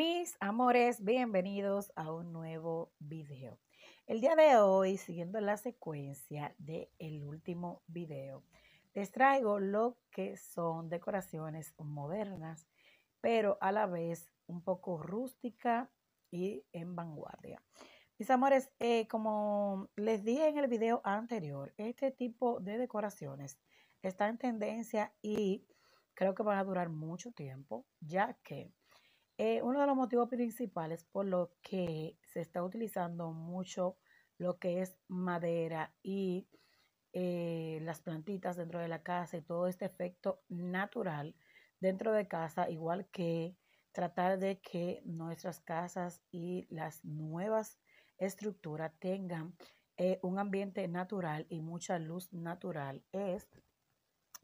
Mis amores, bienvenidos a un nuevo video. El día de hoy, siguiendo la secuencia del el último video, les traigo lo que son decoraciones modernas, pero a la vez un poco rústica y en vanguardia. Mis amores, eh, como les dije en el video anterior, este tipo de decoraciones está en tendencia y creo que van a durar mucho tiempo, ya que eh, uno de los motivos principales por lo que se está utilizando mucho lo que es madera y eh, las plantitas dentro de la casa y todo este efecto natural dentro de casa, igual que tratar de que nuestras casas y las nuevas estructuras tengan eh, un ambiente natural y mucha luz natural, es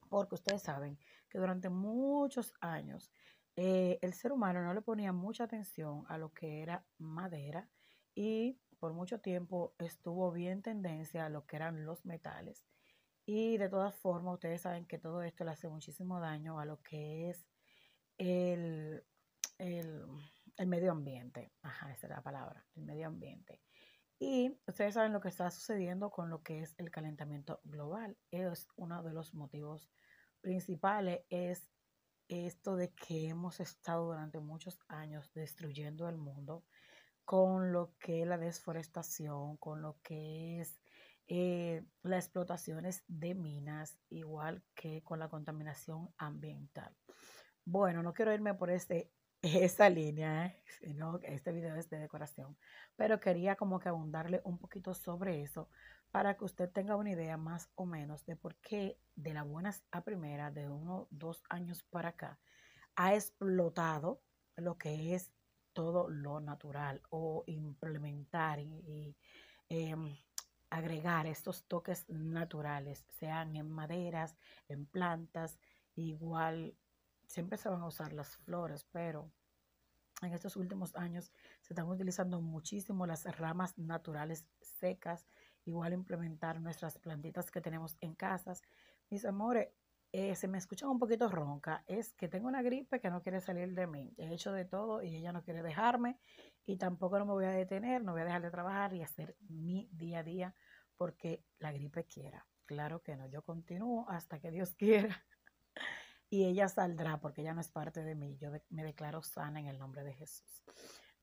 porque ustedes saben que durante muchos años eh, el ser humano no le ponía mucha atención a lo que era madera y por mucho tiempo estuvo bien tendencia a lo que eran los metales. Y de todas formas, ustedes saben que todo esto le hace muchísimo daño a lo que es el, medio ambiente. Ajá, esa es la palabra, el medio ambiente. Y ustedes saben lo que está sucediendo con lo que es el calentamiento global. Es uno de los motivos principales, es esto de que hemos estado durante muchos años destruyendo el mundo con lo que es la desforestación, con lo que es eh, las explotaciones de minas, igual que con la contaminación ambiental. Bueno, no quiero irme por este, esa línea, ¿eh? sino que este video es de decoración, pero quería como que abundarle un poquito sobre eso, para que usted tenga una idea más o menos de por qué de las buenas a primera, de uno, dos años para acá, ha explotado lo que es todo lo natural o implementar y, em, agregar estos toques naturales, sean en maderas, en plantas, igual siempre se van a usar las flores, pero en estos últimos años se están utilizando muchísimo las ramas naturales secas igual implementar nuestras plantitas que tenemos en casas. Mis amores, eh, se me escucha un poquito ronca, es que tengo una gripe que no quiere salir de mí. He hecho de todo y ella no quiere dejarme y tampoco no me voy a detener, no voy a dejar de trabajar y hacer mi día a día porque la gripe quiera. Claro que no, yo continúo hasta que Dios quiera y ella saldrá porque ella no es parte de mí. Yo me declaro sana en el nombre de Jesús.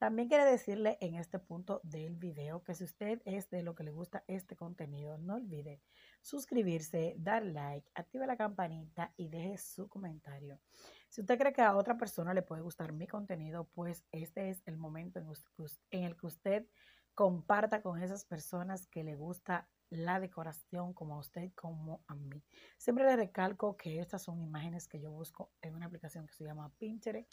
También quiero decirle en este punto del video que si usted es de lo que le gusta este contenido, no olvide suscribirse, dar like, active la campanita y deje su comentario. Si usted cree que a otra persona le puede gustar mi contenido, pues este es el momento en, el que usted comparta con esas personas que le gusta la decoración como a usted como a mí. Siempre le recalco que estas son imágenes que yo busco en una aplicación que se llama Pinterest.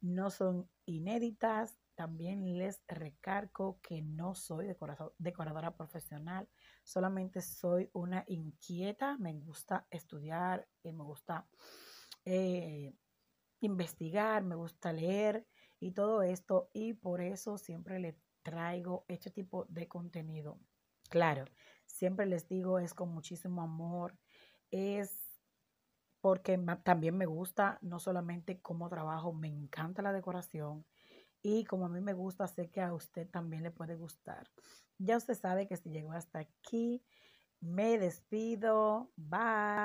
No son inéditas, también les recargo que no soy decoradora profesional, solamente soy una inquieta, me gusta estudiar, eh, me gusta eh, investigar, me gusta leer y todo esto y por eso siempre les traigo este tipo de contenido. Claro, siempre les digo es con muchísimo amor, es porque también me gusta no solamente cómo trabajo, me encanta la decoración, y como a mí me gusta, sé que a usted también le puede gustar. Ya usted sabe que si llegó hasta aquí, me despido. Bye.